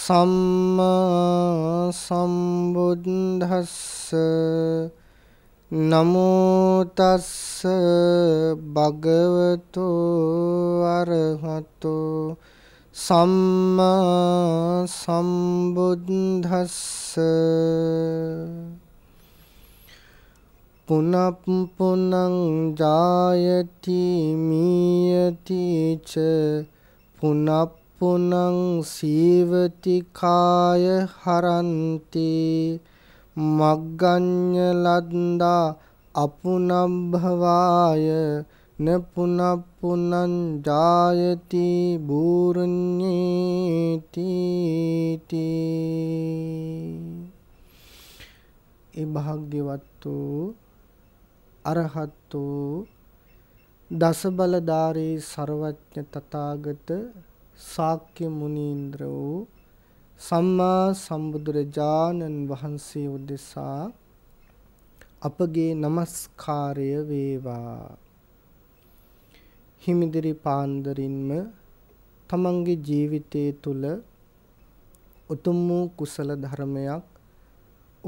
සම්මා සම්බුද්දස්ස නමෝ තස්ස භගවතු අරහතු සම්මා සම්බුද්දස්ස පුනප්පුනං ජායති මීයති ච පුනප් පුනං සීවති කාය හරන්ති මග්ගඤ්ඤ ලද්දා අපුනබ්භවාය නපුන පුනං ජායති බූර්ඤේති ඒ භාග්‍යවත් වූ අරහත් වූ දසබලධාරී ਸਰවඥ තථාගත ශාක්‍ය මුනීන්ද්‍ර වූ සම්මා සම්බුදුරජාණන් වහන්සේ උදෙසා අපගේ নমස්කාරය වේවා. හිමිදිරි පාන්දරින්ම තමන්ගේ ජීවිතයේ තුල උතුම් වූ කුසල ධර්මයක්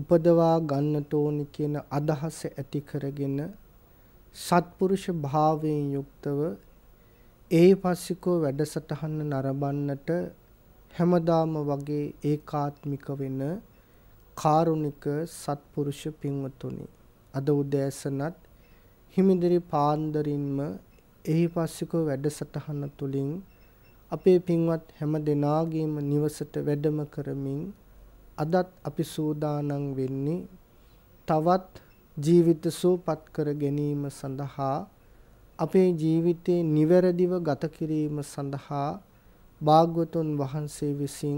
උපදවා ගන්නට ඕනි කියන අදහස ඇති කරගෙන සත්පුරුෂ භාවයෙන් යුක්තව ඒ පස්සිකෝ වැඩසටහන නරඹන්නට හැමදාම වගේ ඒකාත්මික වෙන කාරුණික සත්පුරුෂ පින්වතුනි අද උදෑසනත් හිමිදිරි පාන්දරින්ම එහි පස්සිකෝ වැඩසටහන තුලින් අපේ පින්වත් හැම දෙනාගේම නිවසට වැඩම කරමින් අදත් අපි සූදානම් වෙන්නේ තවත් ජීවිත සූපත් කර ගැනීම සඳහා අපේ ජීවිතේ නිවැරදිව ගත කිරීම සඳහා භාග්‍යවතුන් වහන්සේ විසින්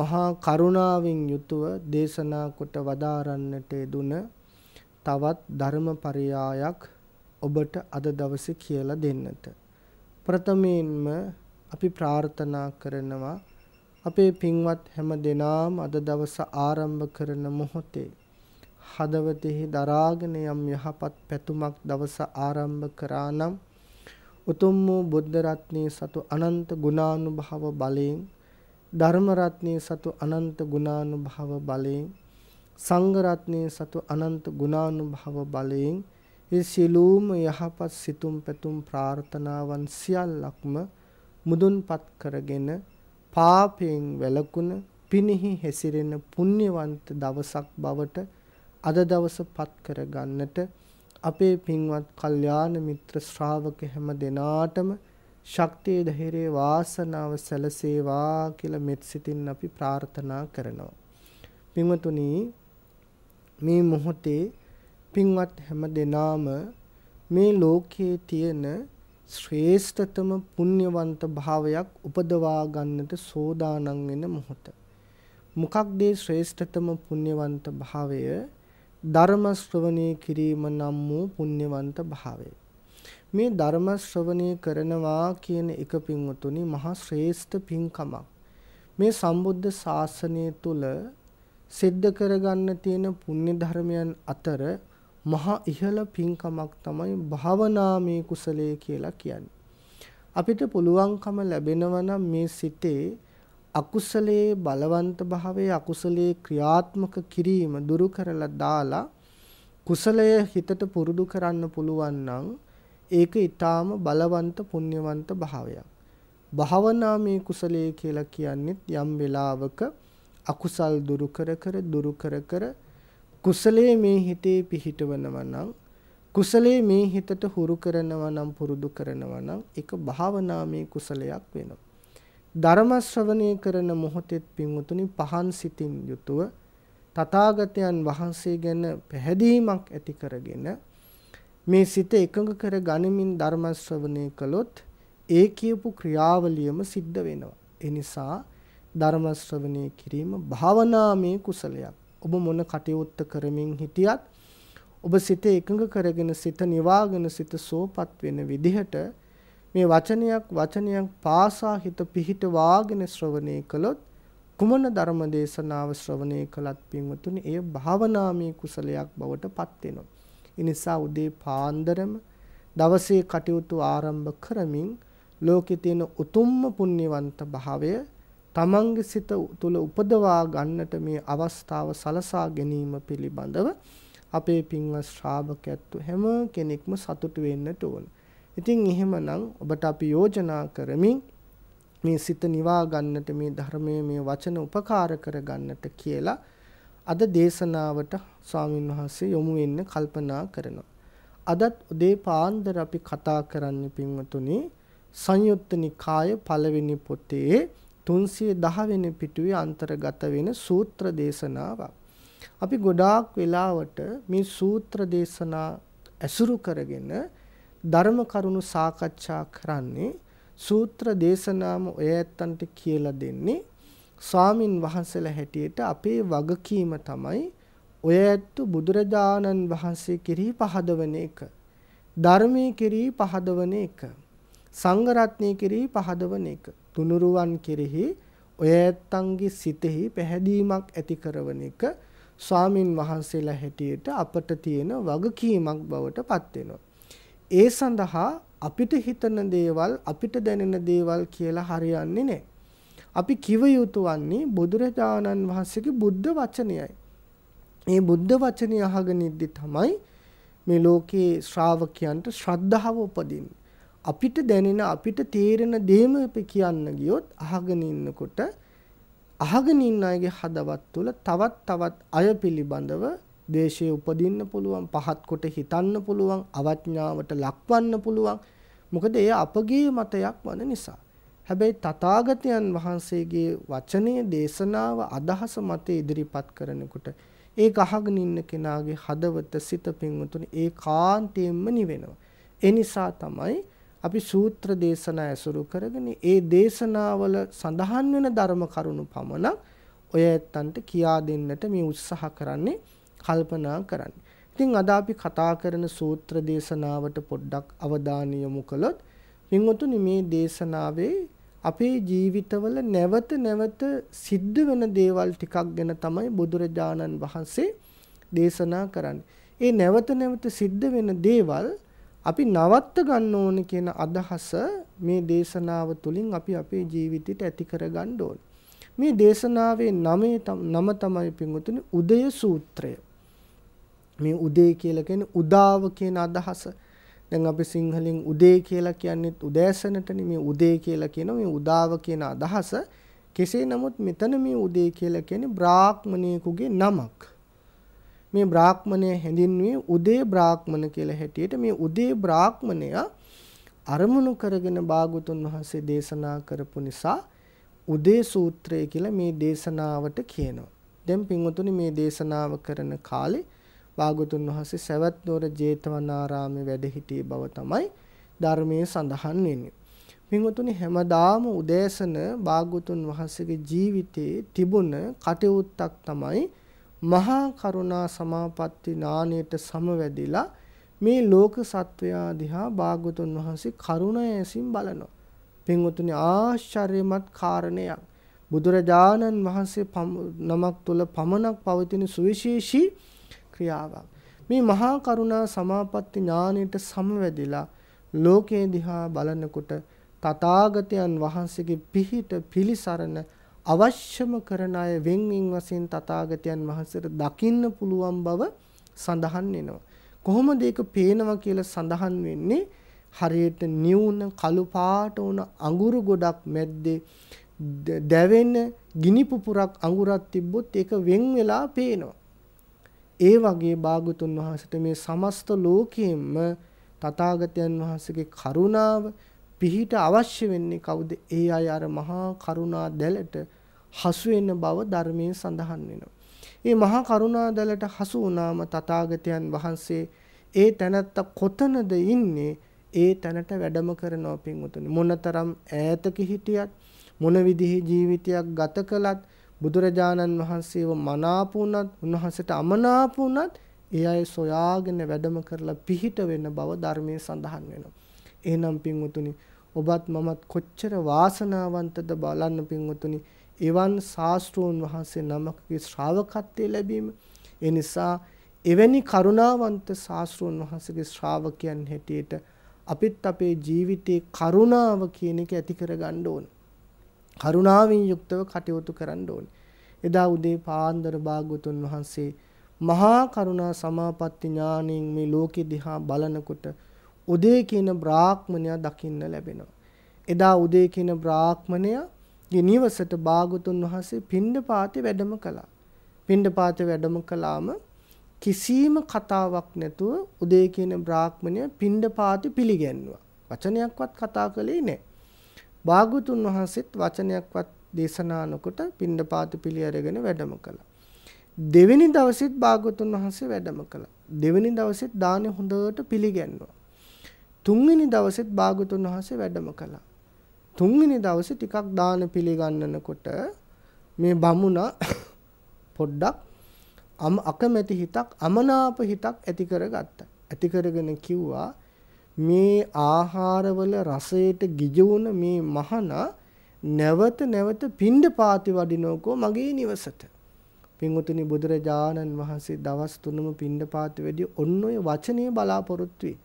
මහා කරුණාවෙන් යුතුව දේශනා කොට වදාරන්නට දුන තවත් ධර්මපරයායක් ඔබට අද දවසේ කියලා දෙන්නට ප්‍රථමයෙන්ම අපි ප්‍රාර්ථනා කරනවා අපේ පින්වත් හැම දෙනාම අද දවස ආරම්භ කරන මොහොතේ හදවතෙහි දරාගෙන යම් යහපත් පැතුමක් දවස ආරම්භ කරා නම් උතුම් වූ බුද්ධ රත්නයේ සතු අනන්ත ගුණානුභව බලයෙන් ධර්ම රත්නයේ සතු අනන්ත ගුණානුභව බලයෙන් සංඝ රත්නයේ සතු අනන්ත ගුණානුභව බලයෙන් ඒ සියලුම යහපත් සිතුම් පැතුම් ප්‍රාර්ථනාවන් සියල්ලක්ම මුදුන්පත් කරගෙන පාපයෙන් වැළකුණ පිනිහි හැසිරෙන පුණ්‍යවන්ත දවසක් බවට අද දවස පත් කරගන්නට අපේ පින්වත් කල්යාණ මිත්‍ර ශ්‍රාවක හැම දෙනාටම ශක්තිය ධෛර්යය වාසනාව සැලසේවා කියලා මෙත් සිතින් අපි ප්‍රාර්ථනා කරනවා. පින්වතුනි මේ මොහොතේ පින්වත් හැම දෙනාම මේ ලෝකයේ තියෙන ශ්‍රේෂ්ඨතම පුණ්‍යවන්ත භාවයක් උපදවා ගන්නට සෝදානම් වෙන මොහොත. මොකක්ද ශ්‍රේෂ්ඨතම පුණ්‍යවන්ත භාවය? ධර්ම ශ්‍රවණය කිරීම නම් වූ පුණ්‍යවන්ත භාවය. මේ ධර්ම ශ්‍රවණය කරනවා කියන එක පින්වතුනි මහා ශ්‍රේෂ්ඨ පින්කමක්. මේ සම්බුද්ධ ශාසනය තුල සිද්ධ කරගන්න තියෙන පුණ්‍ය ධර්මයන් අතර මහා ඉහළ පින්කමක් තමයි භාවනාමය කුසලය කියලා කියන්නේ. අපිට පුළුවන්කම ලැබෙනවා නම් මේ සිතේ අකුසලයේ බලවන්ත භාවයේ අකුසලයේ ක්‍රියාත්මක කිරීම දුරු කරලා දාලා කුසලය හිතට පුරුදු කරන්න පුළුවන් නම් ඒක ඊටාම බලවන්ත පුණ්‍යවන්ත භාවයක්. භාවනාමේ කුසලයේ කියලා කියන්නේ යම් වෙලාවක අකුසල් දුරු කර කර දුරු කර කර කුසලයේ මේ හිතේ පිහිටවනවා නම් කුසලයේ මේ හිතට හුරු කරනවා නම් පුරුදු කරනවා නම් ඒක භාවනාමේ කුසලයක් වෙනවා. ධර්ම ශ්‍රවණය කරන මොහොතෙත් පින්වතුනි පහන් සිතින් යුතුව තථාගතයන් වහන්සේ ගැන පැහැදීමක් ඇති කරගෙන මේ සිත එකඟ කර ගනිමින් ධර්ම ශ්‍රවණය කළොත් ඒ කියපු ක්‍රියාවලියම සිද්ධ වෙනවා. ඒ නිසා ධර්ම ශ්‍රවණය කිරීම භාවනාමය කුසලයක්. ඔබ මොන කටයුත්ත කරමින් හිටියත් ඔබ සිත එකඟ කරගෙන සිත නිවාගෙන සිත සෝපත් වෙන විදිහට මේ වචනයක් වචනයක් පාසා හිත පිහිටවාගෙන ශ්‍රවණය කළොත් කුමන ධර්ම දේශනාව ශ්‍රවණය කළත් පින්වතුනි එය භාවනාමය කුසලයක් බවට පත් වෙනවා. ඉනිසා උදේ පාන්දරම දවසේ කටයුතු ආරම්භ කරමින් ලෝකේ තියෙන උතුම්ම පුණ්‍යවන්ත භාවය තමන්ගේ සිත තුළ උපදවා ගන්නට මේ අවස්ථාව සලසා ගැනීම පිළිබඳව අපේ පින්වත් ශ්‍රාවකයත්තු හැම කෙනෙක්ම සතුටු වෙන්නට ඕන. ඉතින් එහෙමනම් ඔබට අපි යෝජනා කරමින් මේ සිත නිවා ගන්නට මේ ධර්මයේ මේ වචන උපකාර කර ගන්නට කියලා අද දේශනාවට ස්වාමින් වහන්සේ යොමු වෙන්න කල්පනා කරනවා. අදත් උදේ පාන්දර අපි කතා කරන්න පින්වතුනි සංයුත්ත නිකාය පළවෙනි පොතේ 310 වෙනි පිටුවේ අන්තර්ගත වෙන සූත්‍ර දේශනාවක්. අපි ගොඩාක් වෙලාවට මේ සූත්‍ර දේශනා ඇසුරු කරගෙන ධර්ම කරුණු සාකච්ඡා කරන්නේ සූත්‍ර දේශනාම ඔය ඇත්තන්ට කියලා දෙන්නේ ස්වාමින් වහන්සේලා හැටියට අපේ වගකීම තමයි ඔය ඇත්තු බුදුරජාණන් වහන්සේ කෙරෙහි පහදවන එක ධර්මයේ කෙරෙහි පහදවන එක සංඝ රත්නයේ කෙරෙහි පහදවන එක තුනුරුවන් කෙරෙහි ඔය ඇත්තන්ගේ සිතෙහි පැහැදීමක් ඇති කරන එක ස්වාමින් වහන්සේලා හැටියට අපට තියෙන වගකීමක් බවට පත් වෙනවා ඒ සඳහා අපිට හිතන දේවල් අපිට දැනෙන දේවල් කියලා හරියන්නේ නැහැ. අපි කිව යුතු වන්නේ බුදුරජාණන් වහන්සේගේ බුද්ධ වචනයයි. මේ බුද්ධ වචනය අහගෙන ඉද්දි තමයි මේ ලෝකේ ශ්‍රාවකයන්ට ශ්‍රද්ධාව උපදින්නේ. අපිට දැනෙන අපිට තේරෙන දේම අපි කියන්න ගියොත් අහගෙන ඉන්නකොට අහගෙන ඉන්න අයගේ හදවත් තුළ තවත් තවත් අය පිළිබඳව දේශයේ උපදින්න පුළුවන් පහත් කොට හිතන්න පුළුවන් අවඥාවට ලක්වන්න පුළුවන් මොකද එය අපගේ මතයක් වන නිසා හැබැයි තථාගතයන් වහන්සේගේ වචනය දේශනාව අදහස මත ඉදිරිපත් කරනකොට ඒ අහගෙන ඉන්න කෙනාගේ හදවත සිත පින්වතුනි ඒ කාන්තයෙන්ම නිවෙනවා ඒ නිසා තමයි අපි සූත්‍ර දේශනා ඇසුරු කරගෙන ඒ දේශනාවල සඳහන් වෙන ධර්ම කරුණු පමණක් ඔය ඇත්තන්ට කියා දෙන්නට මේ උත්සාහ කරන්නේ කල්පනා කරන්න. ඉතින් අද අපි කතා කරන සූත්‍ර දේශනාවට පොඩ්ඩක් අවධානය යොමු කළොත් පින්වතුනි මේ දේශනාවේ අපේ ජීවිතවල නැවත නැවත සිද්ධ වෙන දේවල් ටිකක් ගැන තමයි බුදුරජාණන් වහන්සේ දේශනා කරන්නේ. ඒ නැවත නැවත සිද්ධ වෙන දේවල් අපි නවත්ත ගන්න ඕන කියන අදහස මේ දේශනාව තුළින් අපි අපේ ජීවිතයට ඇති කරගන්න ඕන. මේ දේශනාවේ නම තමයි පින්වතුනි උදය සූත්‍රය. මේ උදේ කියලා කියන්නේ උදාව කියන අදහස. දැන් අපි සිංහලෙන් උදේ කියලා කියන්නේ උදෑසනටනේ මේ උදේ කියලා කියන මේ උදාව කියන අදහස. කෙසේ නමුත් මෙතන මේ උදේ කියලා කියන්නේ බ්‍රාහ්මණයෙකුගේ නමක්. මේ බ්‍රාහ්මණය හැඳින්වුවේ උදේ බ්‍රාහ්මණ කියලා හැටියට මේ උදේ බ්‍රාහ්මණයා අරමුණු කරගෙන භාගතුන් වහන්සේ දේශනා කරපු නිසා උදේ සූත්‍රය කියලා මේ දේශනාවට කියනවා. දැන් පින්වතුනි මේ දේශනාව කරන කාලේ භාගතුන් වහන්සේ සවැත් නුවර ජේතවනාරාමේ වැඩ සිටියේ බව තමයි ධර්මයේ සඳහන් වෙන්නේ. පින්වතුනි හැමදාම උදෑසන භාගතුන් වහන්සේගේ ජීවිතයේ තිබුණ කටයුත්තක් තමයි මහා කරුණා සමාපatti නාණයට සමවැදිලා මේ ලෝක සත්වයා දිහා භාගතුන් වහන්සේ කරුණාවසින් බලනවා. පින්වතුනි ආශ්චර්යමත් කාරණයක්. බුදුරජාණන් වහන්සේ නමක් තුල පමණක් පවතින සුවිශේෂී ක්‍රියාවක්. මේ මහා කරුණා සමාපatti ඥාණයට සමවැදිලා ලෝකේ දිහා බලනකොට තථාගතයන් වහන්සේගේ පිහිට පිලිසරණ අවශ්‍යම කරන අය වෙන්වෙන් වශයෙන් තථාගතයන් වහන්සේට දකින්න පුළුවන් බව සඳහන් වෙනවා. කොහොමද ඒක පේනවා කියලා සඳහන් වෙන්නේ හරියට නිවුන කළු පාට වුණ අඟුරු ගොඩක් මැද්දේ දැවෙන ගිනි පුපුරක් අඟුරක් තිබ්බොත් ඒක වෙන් වෙලා පේනවා. ඒ වගේ භාගතුන් වහන්සේට මේ සමස්ත ලෝකයෙන්ම තථාගතයන් වහන්සේගේ කරුණාව පිහිට අවශ්‍ය වෙන්නේ කවුද? ඒ අය අර මහා කරුණා දැලට හසු වෙන බව ධර්මයෙන් සඳහන් වෙනවා. මේ මහා කරුණා දැලට හසු වුණාම තථාගතයන් වහන්සේ ඒ තැනත්ත කොතනද ඉන්නේ? ඒ තැනට වැඩම කරනවා පින්වතුනි. මොනතරම් ඈතක හිටියත් මොන විදිහේ ජීවිතයක් ගත කළත් බුදුරජාණන් වහන්සේව මනාපුණත් උන්වහන්සේට අමනාපුණත් ඒ අය සොයාගෙන වැඩම කරලා පිහිට වෙන බව ධර්මයේ සඳහන් වෙනවා. එහෙනම් පින්වතුනි ඔබත් මමත් කොච්චර වාසනාවන්තද බලන්න පින්වතුනි. එවන් ශාස්ත්‍රෝන් වහන්සේ නමකගේ ශ්‍රාවකත්වයේ ලැබීම ඒ නිසා එවැනි කරුණාවන්ත ශාස්ත්‍රෝන් වහන්සේගේ ශ්‍රාවකයන් හැටියට අපිත් අපේ ජීවිතේ කරුණාව කියන එක ඇති කරගන්න ඕනේ. කරුණාවෙන් යුක්තව කටයුතු කරන්න ඕනේ. එදා උදේ පාන්දර භාග්‍යතුන් වහන්සේ මහා කරුණා සමාපatti ඥාණයෙන් මේ ලෝකෙ දිහා බලනකොට උදේ කියන බ්‍රාහ්මණයා දකින්න ලැබෙනවා. එදා උදේ කියන බ්‍රාහ්මණයාගේ නිවසට භාග්‍යතුන් වහන්සේ පින්ඩපාතේ වැඩම කළා. පින්ඩපාතේ වැඩම කළාම කිසිම කතාවක් නැතුව උදේ කියන බ්‍රාහ්මණය පින්ඩපාතේ පිළිගැන්නුවා. වචනයක්වත් කතා කළේ නැහැ. භාගතුන් වහන්සේත් වචනයක්වත් දේශනා නොකොට පින්ඩපාත පිළි අරගෙන වැඩම කළා. දෙවෙනි දවසෙත් භාගතුන් වහන්සේ වැඩම කළා. දෙවෙනි දවසෙත් දානේ හොඳට පිළිගැන්නුවා. තුන්වෙනි දවසෙත් භාගතුන් වහන්සේ වැඩම කළා. තුන්වෙනි දවසේ ටිකක් දාන පිළිගන්නනකොට මේ බමුණා පොඩ්ඩක් අම අකමැති හිතක් අමනාප හිතක් ඇති කරගත්තා. ඇති කරගෙන කිව්වා මේ ආහාරවල රසයට ගිජු වුණ මේ මහනා නැවත නැවත පිණ්ඩපාති වඩිනෝකෝ මගේ නිවසට. පින්වතුනි බුදුරජාණන් වහන්සේ දවස් තුනම පිණ්ඩපාති වැඩි ඔන්න ඔය වචනේ බලාපොරොත්තු වෙයි.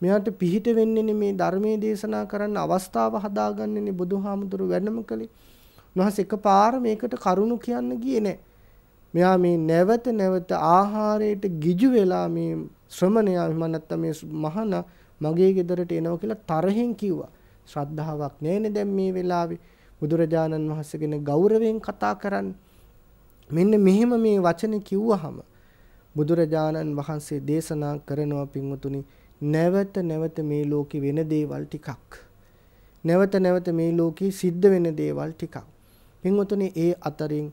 මෙයාට පිහිට වෙන්නේනේ මේ ධර්මයේ දේශනා කරන්න අවස්ථාව හදාගන්නේනේ බුදුහාමුදුරු වැඩම කළේ. උන්වහන්සේ එකපාර මේකට කරුණු කියන්න ගියේ නැහැ. මෙයා මේ නැවත නැවත ආහාරයට ගිජු වෙලා මේ ශ්‍රමණයා එහෙම නැත්නම් මේ මහාන මගේ ගෙදරට එනවා කියලා තරහෙන් කිව්වා. ශ්‍රද්ධාවක් නැහැනේ දැන් මේ වෙලාවේ බුදුරජාණන් වහන්සේ ගැන ගෞරවයෙන් කතා කරන්න. මෙන්න මෙහෙම මේ වචනේ කිව්වහම බුදුරජාණන් වහන්සේ දේශනා කරනවා පින්වතුනි නැවත නැවත මේ ලෝකේ වෙන දේවල් ටිකක් නැවත නැවත මේ ලෝකේ සිද්ධ වෙන දේවල් ටිකක් පින්වතුනි ඒ අතරින්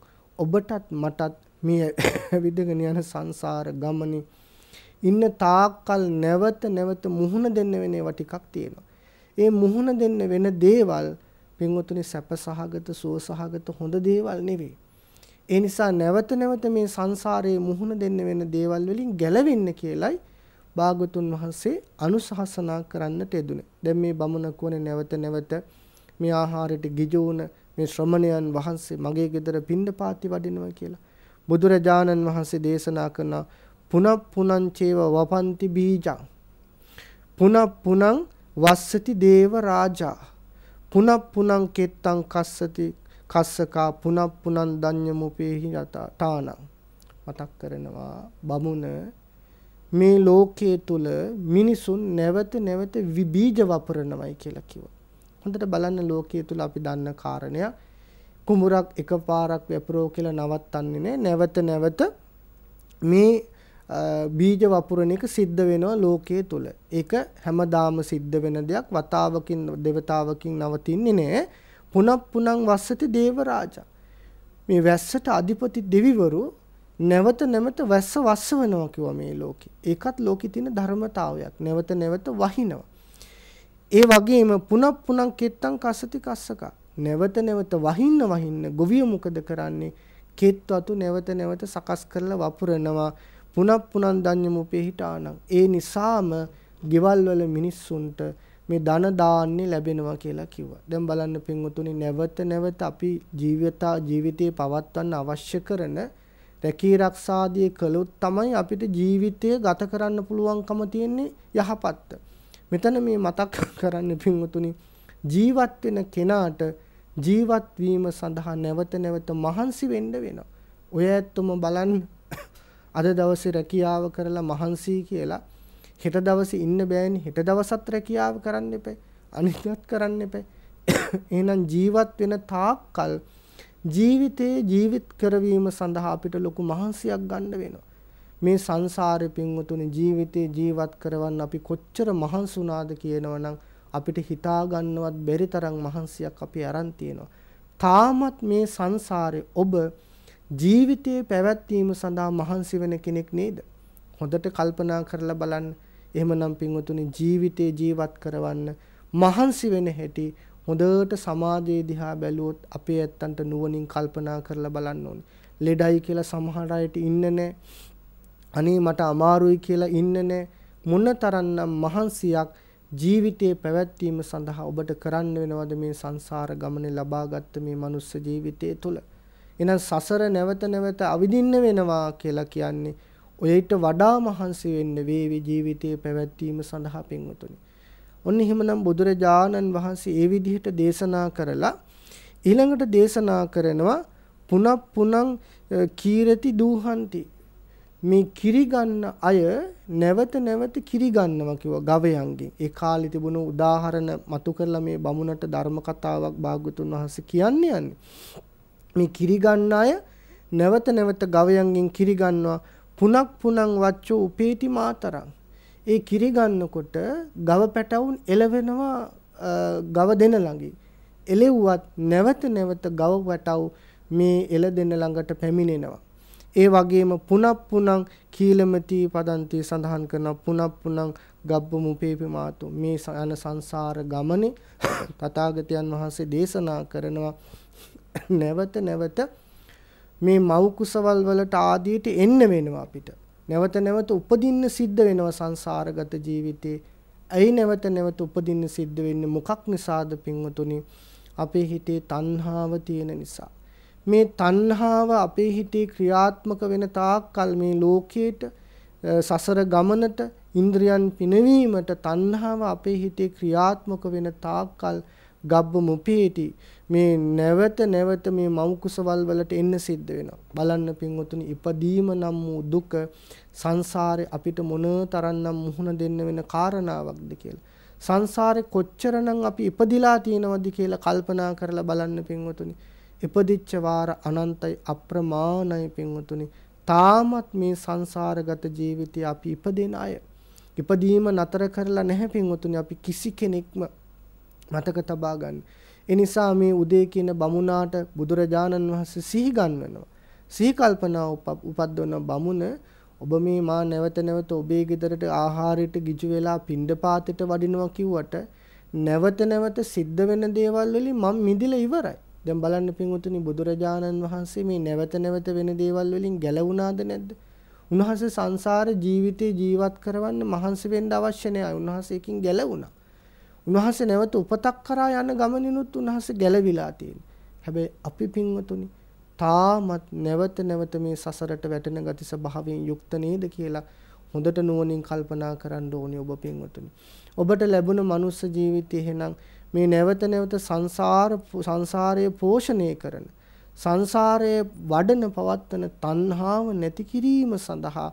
ඔබටත් මටත් මේ විදගෙන යන සංසාර ගමනේ ඉන්න තාක්කල් නැවත නැවත මුහුණ දෙන්න වෙන ඒවා ටිකක් තියෙනවා. ඒ මුහුණ දෙන්න වෙන දේවල් පින්වතුනි සැපසහගත සුවසහගත හොඳ දේවල් නෙවෙයි. ඒ නිසා නැවත නැවත මේ සංසාරයේ මුහුණ දෙන්න වෙන දේවල් වලින් ගැලවෙන්න කියලයි භාගතුන් වහන්සේ අනුශාසනා කරන්නට යෙදුනේ. දැන් මේ බමුණ කෝනේ නැවත නැවත මේ ආහාරයට ගිජු වුණ මේ ශ්‍රමණයන් වහන්සේ මගේ ගෙදර පින්ඩපාති වඩිනවා කියලා. බුදුරජාණන් වහන්සේ දේශනා කරනවා පුනප්පුනංචේව වපන්ති බීජං පුනප්පුනං වස්සති දේව රාජා පුනප්පුනං කෙත්තං කස්සති කස්සකා පුනප්පුනං ධඤ්ඤමුපේහි තානං මතක් කරනවා බමුණ මේ ලෝකයේ තුල මිනිසුන් නැවත නැවත විබීජ වපරනවයි කියලා කිව්වා. හොඳට බලන්න ලෝකයේ තුල අපි දන්න කාරණයක් කුඹුරක් එකපාරක් වැපරෝ කියලා නවත්තන්නේ නැවත නැවත මේ බීජ වපුරණ එක සිද්ධ වෙනවා ලෝකයේ තුල. ඒක හැමදාම සිද්ධ වෙන දෙයක් වතාවකින් දෙවතාවකින් නවතින්නේ නෑ. පුනක් පුනක් වස්සති දේවරාජා. මේ වැස්සට අධිපති දෙවිවරු නැවත නැවත වැස්ස වස්සවනවා කිව්වා මේ ලෝකේ. ඒකත් ලෝකේ තියෙන ධර්මතාවයක්. නැවත නැවත වහිනවා. ඒ වගේම පුනක් පුනක් කෙත්තං කසති කස්සක. නැවත නැවත වහින්න වහින්න ගොවිය මොකද කරන්නේ? කෙත් වතු නැවත නැවත සකස් කරලා වපුරනවා. පුනප් පුනන් ධඤ්ඤ උපේහිටානං ඒ නිසාම ගෙවල් වල මිනිස්සුන්ට මේ ධන දාන්නේ ලැබෙනවා කියලා කිව්වා. දැන් බලන්න පින්වතුනි නැවත නැවත අපි ජීවිතා ජීවිතේ පවත්වන්න අවශ්‍ය කරන රැකී රක්ෂාදී කළොත් තමයි අපිට ජීවිතය ගත කරන්න පුළුවන්කම තියෙන්නේ යහපත්ත. මෙතන මේ මතක් කරන්න පින්වතුනි ජීවත් වෙන කෙනාට ජීවත් වීම සඳහා නැවත නැවත මහන්සි වෙන්න වෙනවා. ඔය ඇත්තම බලන්න අද දවසේ රැකියාව කරලා මහන්සි කියලා හෙට දවසේ ඉන්න බෑනේ හෙට දවසත් රැකියාව කරන්න එපා අනිත්‍යත් කරන්න එපා එහෙනම් ජීවත් වෙන තාක්කල් ජීවිතේ ජීවිත කරවීම සඳහා අපිට ලොකු මහන්සියක් ගන්න වෙනවා මේ සංසාරේ පින්වතුනි ජීවිතේ ජීවත් කරවන්න අපි කොච්චර මහන්සි වුණාද කියනවනම් අපිට හිතා ගන්නවත් බැරි තරම් මහන්සියක් අපි අරන් තියෙනවා තාමත් මේ සංසාරේ ඔබ ජීවිතයේ පැවැත්වීම සඳහා මහන්සි වෙන කෙනෙක් නේද? හොඳට කල්පනා කරලා බලන්න. එහෙමනම් පින්වතුනි ජීවිතේ ජීවත් කරවන්න මහන්සි වෙන හැටි හොඳට සමාජයේ දිහා බැලුවොත් අපේ ඇත්තන්ට නුවණින් කල්පනා කරලා බලන්න ඕනේ. ලෙඩයි කියලා සමහර අයට ඉන්නේ නැහැ. අනේ මට අමාරුයි කියලා ඉන්නේ නැහැ. මොනතරම්නම් මහන්සියක් ජීවිතේ පැවැත්වීම සඳහා ඔබට කරන්න වෙනවද මේ සංසාර ගමනේ ලබාගත් මේ මනුස්ස ජීවිතය තුළ? එහෙනම් සසර නැවත නැවත අවිදින්න වෙනවා කියලා කියන්නේ ඔයිට වඩා මහන්සි වෙන්න වේවි ජීවිතයේ පැවැත්වීම සඳහා පින්වතුනි. ඔන්න එහෙමනම් බුදුරජාණන් වහන්සේ ඒ විදිහට දේශනා කරලා ඊළඟට දේශනා කරනවා පුනප් පුනං කීරති දූහන්ති මේ කිරි ගන්න අය නැවත නැවත කිරි ගන්නවා කිව්වා ගවයන්ගෙන් ඒ කාලේ තිබුණු උදාහරණ මතු කරලා මේ බමුණට ධර්ම කතාවක් භාග්‍යතුන් වහන්සේ කියන්නේ යන්නේ මේ කිරි ගන්න අය නැවත නැවත ගවයන්ගෙන් කිරි ගන්නවා පුනක් පුනක් වච්චෝ උපේටි මාතරං ඒ කිරි ගන්නකොට ගව පැටවුන් එළවෙනවා ගව දෙන ළඟින් එළෙව්වත් නැවත නැවත ගව පැටවු මේ එළ දෙන ළඟට පැමිණෙනවා ඒ වගේම පුනක් පුනක් කීලමති පදන්ති සඳහන් කරන පුනක් පුනක් ගබ්බමු පේපිමාතු මේ යන සංසාර ගමනේ තථාගතයන් වහන්සේ දේශනා කරනවා නැවත නැවත මේ මව් කුසවල් වලට ආදීට එන්න වෙනවා අපිට. නැවත නැවත උපදින්න සිද්ධ වෙනවා සංසාරගත ජීවිතේ. ඇයි නැවත නැවත උපදින්න සිද්ධ වෙන්නේ මොකක් නිසාද පින්වතුනි? අපේ හිතේ තණ්හාව තියෙන නිසා. මේ තණ්හාව අපේ හිතේ ක්‍රියාත්මක වෙන තාක්කල් මේ ලෝකයේට සසර ගමනට ඉන්ද්‍රියන් පිනවීමට තණ්හාව අපේ හිතේ ක්‍රියාත්මක වෙන තාක්කල් ගබ්බ මුපේටි මේ නැවත නැවත මේ මව් කුසවල් වලට එන්න සිද්ධ වෙනවා. බලන්න පින්වතුනි ඉපදීම නම් වූ දුක සංසාරේ අපිට මොන තරම්නම් මුහුණ දෙන්න වෙන කාරණාවක්ද කියලා. සංසාරේ කොච්චරනම් අපි ඉපදිලා තියෙනවද කියලා කල්පනා කරලා බලන්න පින්වතුනි. ඉපදිච්ච වාර අනන්තයි අප්‍රමාණයි පින්වතුනි. තාමත් මේ සංසාරගත ජීවිතය අපි ඉපදෙන අය. ඉපදීම නතර කරලා නැහැ පින්වතුනි අපි කිසි කෙනෙක්ම මතක තබා ගන්නේ එනිසා මේ උදේ කියන බමුණාට බුදුරජාණන් වහන්සේ සිහි ගන්වනවා. සිහි කල්පනා උපද්දවන බමුණ ඔබ මේ මා නැවත නැවත ඔබේ ගෙදරට ආහාරයට ගිජු වෙලා පිණ්ඩපාතයට වඩිනවා කිව්වට නැවත නැවත සිද්ධ වෙන දේවල් වලින් මම මිදිලා ඉවරයි. දැන් බලන්න පින්වතුනි බුදුරජාණන් වහන්සේ මේ නැවත නැවත වෙන දේවල් වලින් ගැලවුණාද නැද්ද? උන්වහන්සේ සංසාර ජීවිතේ ජීවත් කරවන්න මහන්සි වෙන්න අවශ්‍ය නැහැ. උන්වහන්සේ එකකින් ගැලවුණා. උන්වහන්සේ නැවත උපතක් කරා යන ගමනිනුත් උන්වහන්සේ ගැලවිලා තියෙනවා. හැබැයි අපි පින්වතුනි තාමත් නැවත නැවත මේ සසරට වැටෙන ගති ස්වභාවයෙන් යුක්ත නේද කියලා හොඳට නුවණින් කල්පනා කරන්න ඕනේ ඔබ පින්වතුනි. ඔබට ලැබුණ මනුස්ස ජීවිතය එහෙනම් මේ නැවත නැවත සංසාර සංසාරයේ පෝෂණය කරන සංසාරයේ වඩන පවත්තන තණ්හාව නැති කිරීම සඳහා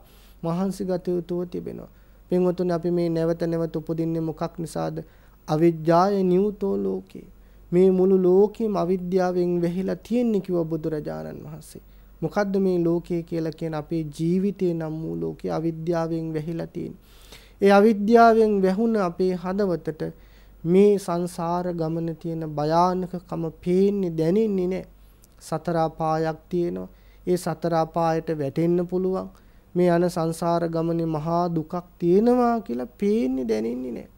මහන්සි ගත යුතුව තිබෙනවා. පින්වතුනි අපි මේ නැවත නැවත උපදින්නේ මොකක් නිසාද? අවිද්‍යාවේ නියුතෝ ලෝකේ මේ මුළු ලෝකෙම අවිද්‍යාවෙන් වැහිලා තියෙන්නේ කිව්ව බුදුරජාණන් වහන්සේ මොකද්ද මේ ලෝකය කියලා කියන අපේ ජීවිතේ නම් වූ ලෝකේ අවිද්‍යාවෙන් වැහිලා තියෙන. ඒ අවිද්‍යාවෙන් වැහුණ අපේ හදවතට මේ සංසාර ගමන තියෙන භයානකකම පේන්නේ දැනෙන්නේ නැහැ. සතර අපායක් තියෙනවා. ඒ සතර අපායට වැටෙන්න පුළුවන්. මේ යන සංසාර ගමනේ මහා දුකක් තියෙනවා කියලා පේන්නේ දැනෙන්නේ නැහැ.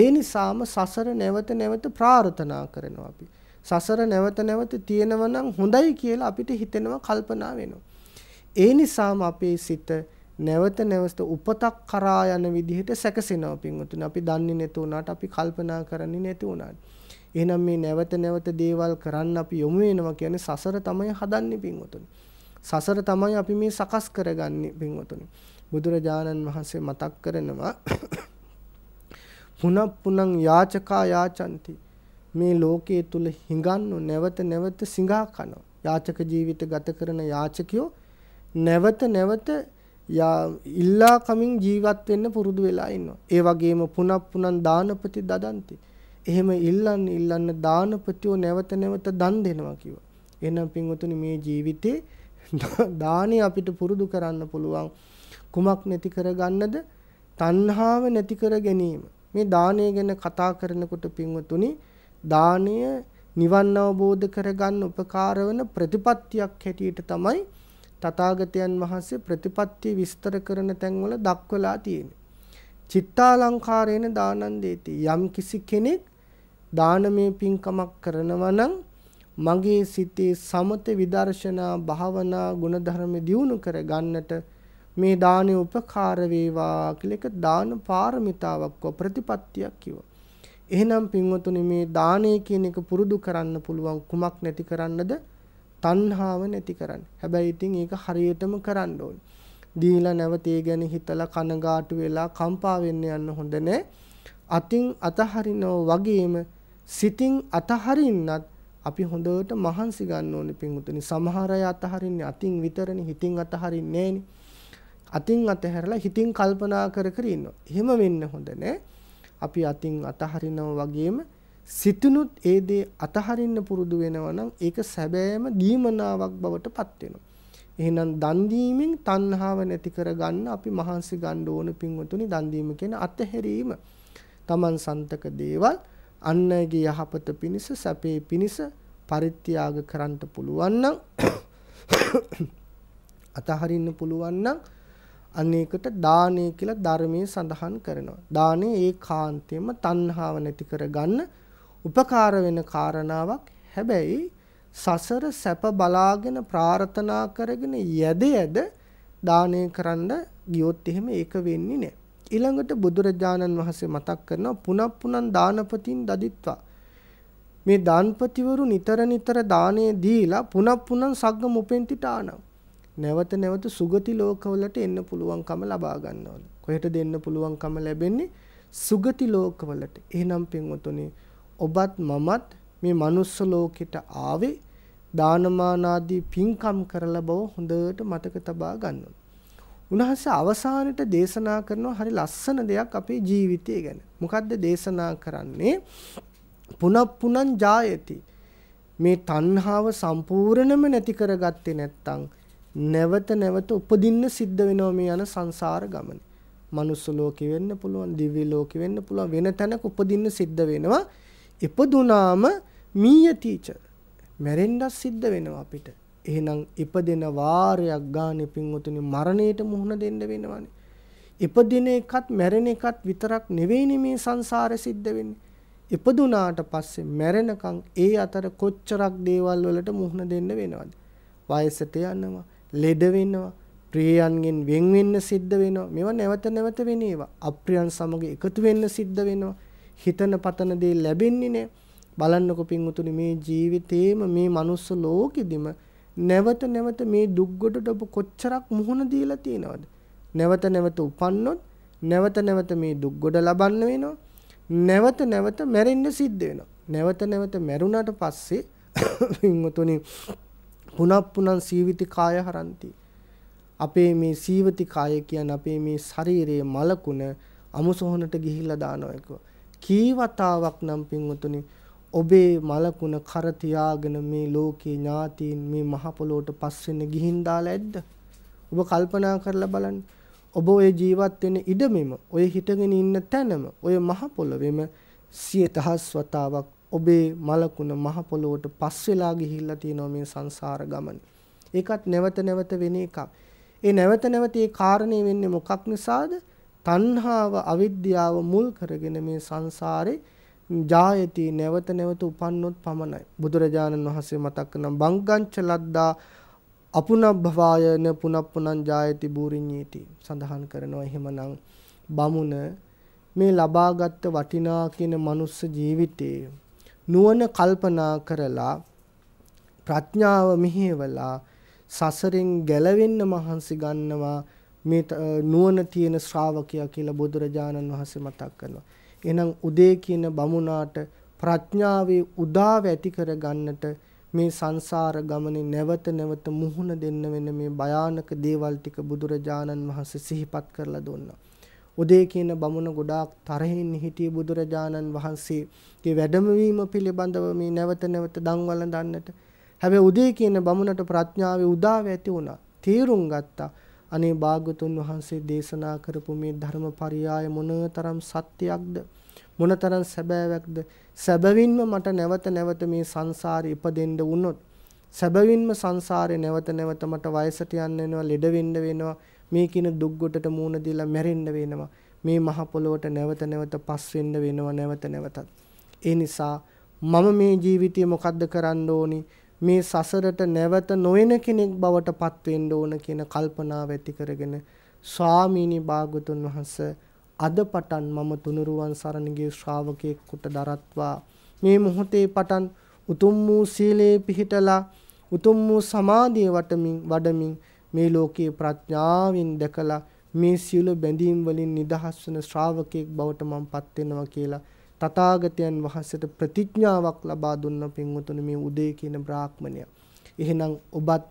ඒ නිසාම සසර නැවත නැවත ප්‍රාර්ථනා කරනවා අපි. සසර නැවත නැවත තියෙනවා නම් හොඳයි කියලා අපිට හිතෙනවා කල්පනා වෙනවා. ඒ නිසාම අපේ සිත නැවත නැවත උපතක් කරා යන විදිහට සැකසෙනවා පින්වතුනි. අපි දන්නේ නැතු වුණාට අපි කල්පනා කරන්නේ නැති වුණාට. එහෙනම් මේ නැවත නැවත දේවල් කරන්න අපි යොමු වෙනවා කියන්නේ සසර තමයි හදන්නේ පින්වතුනි. සසර තමයි අපි මේ සකස් කරගන්නේ පින්වතුනි. බුදුරජාණන් වහන්සේ මතක් කරනවා පුනප්පුනං යාචකා යාචಂತಿ මේ ලෝකයේ තුල හිඟන්නෝ නැවත නැවත සිඟා කනවා යාචක ජීවිත ගත කරන යාචකයෝ නැවත නැවත ඉල්ලා කමින් ජීවත් වෙන්න පුරුදු වෙලා ඉන්නවා ඒ වගේම පුනප්පුනං දානපති දදන්ති එහෙම ඉල්ලන්න ඉල්ලන්න දානපතියෝ නැවත නැවත දන් දෙනවා කිව්වා එහෙනම් පින්වතුනි මේ ජීවිතේ දානේ අපිට පුරුදු කරන්න පුළුවන් කුමක් නැති කරගන්නද තණ්හාව නැති කර ගැනීම මේ දානය ගැන කතා කරනකොට පින්වතුනි දානය නිවන් අවබෝධ කරගන්න උපකාර වන ප්‍රතිපත්තියක් හැටියට තමයි තථාගතයන් වහන්සේ ප්‍රතිපත්තිය විස්තර කරන තැන්වල දක්වලා තියෙන්නේ. චිත්තාලංකාරේන දානං දේති යම් කිසි කෙනෙක් දානමය පින්කමක් කරනවා නම් මගේ සිතේ සමත විදර්ශනා භාවනා ගුණධර්ම දියුණු කර ගන්නට මේ දානේ උපකාර වේවා කියලා එක දාන පාරමිතාවක් ව ප්‍රතිපත්තියක් කිව්වා. එහෙනම් පින්වතුනි මේ දානේ කියන එක පුරුදු කරන්න පුළුවන් කුමක් නැති කරන්නද? තණ්හාව නැති කරන්න. හැබැයි ඉතින් ඒක හරියටම කරන්න ඕනේ. දීලා නැවත ඒ ගැන හිතලා කනගාටු වෙලා කම්පා වෙන්න යන්න හොඳ නැහැ. අතින් අතහරිනෝ වගේම සිතින් අතහරින්නත් අපි හොඳට මහන්සි ගන්න ඕනේ පින්වතුනි. සමහර අය අතහරින්නේ අතින් විතරනේ හිතින් අතහරින්නේ නැහනේ. අතින් අතහැරලා හිතින් කල්පනා කර කර ඉන්නවා. එහෙම වෙන්න හොඳ නැහැ. අපි අතින් අතහරිනවා වගේම සිතනුත් ඒ දේ අතහරින්න පුරුදු වෙනවා නම් ඒක සැබෑම දීමනාවක් බවට පත් වෙනවා. එහෙනම් දන් දීමෙන් තණ්හාව නැති කරගන්න අපි මහන්සි ගන්න ඕන පින්වතුනි දන් දීම කියන අතහැරීම. Taman සන්තක දේවල් අන්නගේ යහපත පිණිස සැපේ පිණිස පරිත්‍යාග කරන්න පුළුවන් නම් අතහරින්න පුළුවන් නම් අනේකට දානය කියලා ධර්මයේ සඳහන් කරනවා. දානය ඒකාන්තයෙන්ම තණ්හාව නැති කරගන්න උපකාර වෙන කාරණාවක්. හැබැයි සසර සැප බලාගෙන ප්‍රාර්ථනා කරගෙන යද යද දානය කරන්න ගියොත් එහෙම ඒක වෙන්නේ නැහැ. ඊළඟට බුදුරජාණන් වහන්සේ මතක් කරනවා පුනක් පුනන් දානපතින් දදිත්වා මේ දානපතිවරු නිතර නිතර දානේ දීලා පුනක් පුනන් සග්ග මුපෙන්තිට ආනම් නැවත නැවත සුගති ලෝකවලට එන්න පුළුවන්කම ලබා ගන්නවලු. කොහෙටද එන්න පුළුවන්කම ලැබෙන්නේ? සුගති ලෝකවලට. එහෙනම් පින්වතුනි ඔබත් මමත් මේ manuss ලෝකෙට ආවේ දානමානාදී පින්කම් කරලා බව හොඳට මතක තබා ගන්න. උන්වහන්සේ අවසානයේ දේශනා කරන හරි ලස්සන දෙයක් අපේ ජීවිතය ගැන. මොකද්ද දේශනා කරන්නේ? පුනප්පුනං ජායති. මේ තණ්හාව සම්පූර්ණම නැති කරගත්තේ නැත්නම් නැවත නැවත උපදින්න සිද්ධ වෙනවා මේ යන සංසාර ගමනේ. මනුස්ස ලෝකෙ වෙන්න පුළුවන්, දිව්‍ය ලෝකෙ වෙන්න පුළුවන් වෙන තැනක උපදින්න සිද්ධ වෙනවා. ඉපදුනාම මීයතිච. මැරෙන්නත් සිද්ධ වෙනවා අපිට. එහෙනම් ඉපදෙන වාරයක් ගානේ පින්වතුනි මරණයට මුහුණ දෙන්න වෙනවනේ. ඉපදින එකත් මැරෙන එකත් විතරක් නෙවෙයිනේ මේ සංසාරෙ සිද්ධ වෙන්නේ. ඉපදුනාට පස්සේ මැරෙනකන් ඒ අතර කොච්චරක් දේවල් වලට මුහුණ දෙන්න වෙනවද? වයසට යනවා. ලෙඩ වෙනවා ප්‍රියයන්ගෙන් වෙන් වෙන්න සිද්ධ වෙනවා මේවා නැවත නැවත වෙන ඒවා අප්‍රියයන් සමග එකතු වෙන්න සිද්ධ වෙනවා හිතන පතන දේ ලැබෙන්නේ නැහැ බලන්නකො පින්වතුනි මේ ජීවිතේම මේ manuss ලෝකෙදිම නැවත නැවත මේ දුක්ගොඩට ඔබ කොච්චරක් මුහුණ දීලා තියෙනවද නැවත නැවත උපන්නොත් නැවත නැවත මේ දුක්ගොඩ ලබන්න වෙනවා නැවත නැවත මැරෙන්න සිද්ධ වෙනවා නැවත නැවත මැරුණාට පස්සේ පින්වතුනි පුනප්පුනං සීවිති කාය හරಂತಿ. අපේ මේ සීවති කාය කියන්නේ අපේ මේ ශරීරයේ මලකුණ අමුසොහනට ගිහිල්ලා දානවා එක. කී වතාවක් නම් පින්වතුනි ඔබේ මලකුණ කර තියාගෙන මේ ලෝකේ ඥාතීන් මේ මහ පොළොවට පස්සෙන් ගිහින් දාලා ඇද්ද? ඔබ කල්පනා කරලා බලන්න. ඔබ ඔය ජීවත් වෙන ඉඩමෙම, ඔය හිටගෙන ඉන්න තැනම, ඔය මහ පොළොවේම සිය දහස් වතාවක් ඔබේ මලකුණ මහ පොළොවට පස් වෙලා ගිහිල්ලා තියෙනවා මේ සංසාර ගමන. ඒකත් නැවත නැවත වෙන එකක්. ඒ නැවත නැවත ඒ කාරණේ වෙන්නේ මොකක් නිසාද? තණ්හාව අවිද්‍යාව මුල් කරගෙන මේ සංසාරේ ජායති නැවත නැවත උපන්නොත් පමණයි. බුදුරජාණන් වහන්සේ මතක් කරන බංගංච ලද්දා අපුනබ්භවායන පුනප්පුනං ජායති බූරිඤ්ඤේති සඳහන් කරනවා එහෙමනම් බමුණ මේ ලබාගත් වටිනා කියන මනුස්ස ජීවිතයේ නුවණ කල්පනා කරලා ප්‍රඥාව මෙහෙवला සසරෙන් ගැලවෙන්න මහන්සි ගන්නවා මේ නුවණ තියෙන ශ්‍රාවකයා කියලා බුදුරජාණන් වහන්සේ මතක් කරනවා. එහෙනම් උදේ කියන බමුණාට ප්‍රඥාවේ උදාව ඇති කර ගන්නට මේ සංසාර ගමනේ නැවත නැවත මුහුණ දෙන්න වෙන මේ භයානක දේවල් ටික බුදුරජාණන් වහන්සේ සිහිපත් කරලා දුන්නා. උදේ කියන බමුණ ගොඩාක් තරහින් හිටිය බුදුරජාණන් වහන්සේගේ වැඩමවීම පිළිබඳව මේ නැවත නැවත දන්වල දන්නට හැබැයි උදේ කියන බමුණට ප්‍රඥාවේ උදාව ඇති වුණා තීරුම් ගත්තා අනේ භාගතුන් වහන්සේ දේශනා කරපු මේ ධර්මපරියාය මොනතරම් සත්‍යයක්ද මොනතරම් සැබෑවක්ද සැබවින්ම මට නැවත නැවත මේ සංසාරේ ඉපදෙන්න වුණොත් සැබවින්ම සංසාරේ නැවත නැවත මට වයසට යන්න වෙනවා ලෙඩ වෙන්න වෙනවා මේ කියන දුක්ගොටට මූණ දීලා මැරෙන්න වෙනවා. මේ මහ පොළොවට නැවත නැවත පස් වෙන්න වෙනවා නැවත නැවතත්. ඒ නිසා මම මේ ජීවිතය මොකද්ද කරන්න ඕනි? මේ සසරට නැවත නොයන කෙනෙක් බවට පත් වෙන්න ඕන කියන කල්පනාව ඇති කරගෙන ස්වාමීනි භාගතුන් වහන්සේ අද පටන් මම තුනුරුවන් සරණගේ ශ්‍රාවකයෙකුට දරත්වා මේ මොහොතේ පටන් උතුම් වූ සීලේ පිහිටලා උතුම් වූ සමාධිය වටමින් වඩමින් මේ ලෝකයේ ප්‍රඥාවෙන් දැකලා මේ සියලු බැඳීම් වලින් නිදහස් වන ශ්‍රාවකෙක් බවට මමපත් වෙනවා කියලා තථාගතයන් වහන්සේට ප්‍රතිඥාවක් ලබා දුන්න පින්වතුනි මේ උදේ කියන බ්‍රාහ්මණය. එහෙනම් ඔබත්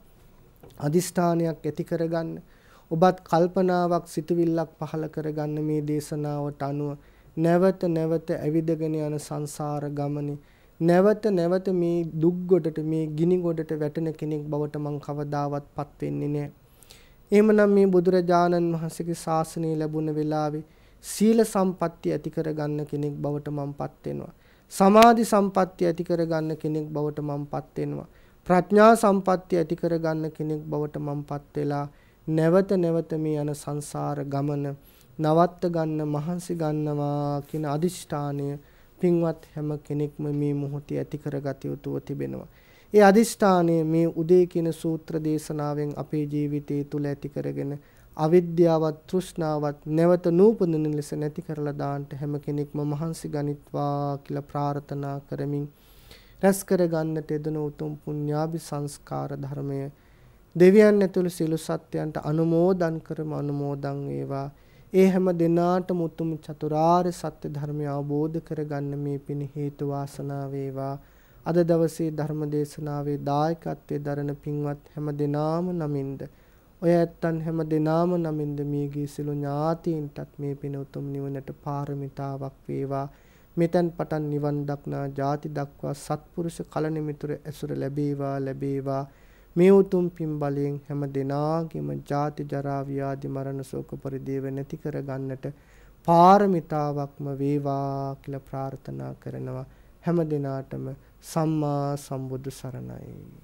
අදිස්ථානයක් ඇති කරගන්න ඔබත් කල්පනාවක් සිතවිල්ලක් පහළ කරගන්න මේ දේශනාවට අනුව නැවත නැවත ඇවිදගෙන යන සංසාර ගමනේ නැවත නැවත මේ දුක් ගොඩට මේ ගිනි ගොඩට වැටෙන කෙනෙක් බවට මං කවදාවත්පත් වෙන්නේ නැහැ. එහෙමනම් මේ බුදුරජාණන් වහන්සේගේ ශාසනය ලැබුණ වෙලාවේ සීල සම්පatti ඇති කරගන්න කෙනෙක් බවට මංපත් වෙනවා. සමාධි සම්පatti ඇති කරගන්න කෙනෙක් බවට මංපත් වෙනවා. ප්‍රඥා සම්පatti ඇති කරගන්න කෙනෙක් බවට මංපත් වෙලා නැවත නැවත මේ යන සංසාර ගමන නවත්ත ගන්න මහන්සි ගන්නවා කියන අදිෂ්ඨානය පින්වත් හැම කෙනෙක්ම මේ මොහොතේ ඇති කරගත යුතුව තිබෙනවා. ඒ අදිෂ්ඨානය මේ උදේ කියන සූත්‍ර දේශනාවෙන් අපේ ජීවිතය තුළ ඇති කරගෙන අවිද්‍යාවත් තෘෂ්ණාවත් නැවත නූපදින ලෙස නැති කරලා දාන්න හැම කෙනෙක්ම මහන්සි ගනිත්වා කියලා ප්‍රාර්ථනා කරමින් රැස් කර ගන්නට එදෙන උතුම් පුණ්‍යාභි සංස්කාර ධර්මය දෙවියන් ඇතුළු සියලු සත්‍යයන්ට අනුමෝදන් කරම අනුමෝදන් වේවා ඒ හැම දිනාටම උතුම් චතුරාර්ය සත්‍ය ධර්මය අවබෝධ කරගන්න මේ පින හේතු වාසනා වේවා. අද දවසේ ධර්ම දේශනාවේ දායකත්වයේ දරන පින්වත් හැම දිනාම නමින්ද ඔය ඇත්තන් හැම දිනාම නමින්ද මියගේ සිළු ඥාතීන්ටත් මේ පින උතුම් නිවනට පාරමිතාවක් වේවා. මෙතෙන් පටන් නිවන් දක්නා ජාති දක්වා සත්පුරුෂ කලණිමිතුර ඇසුර ලැබේවා ලැබේවා. මේ උතුම් පින් බලයෙන් හැම දෙනාගේම ජාති ජරා ව්‍යාධි මරණ ශෝක පරිදේව නැති කර ගන්නට පාරමිතාවක්ම වේවා කියලා ප්‍රාර්ථනා කරනවා හැම දිනාටම සම්මා සම්බුදු සරණයි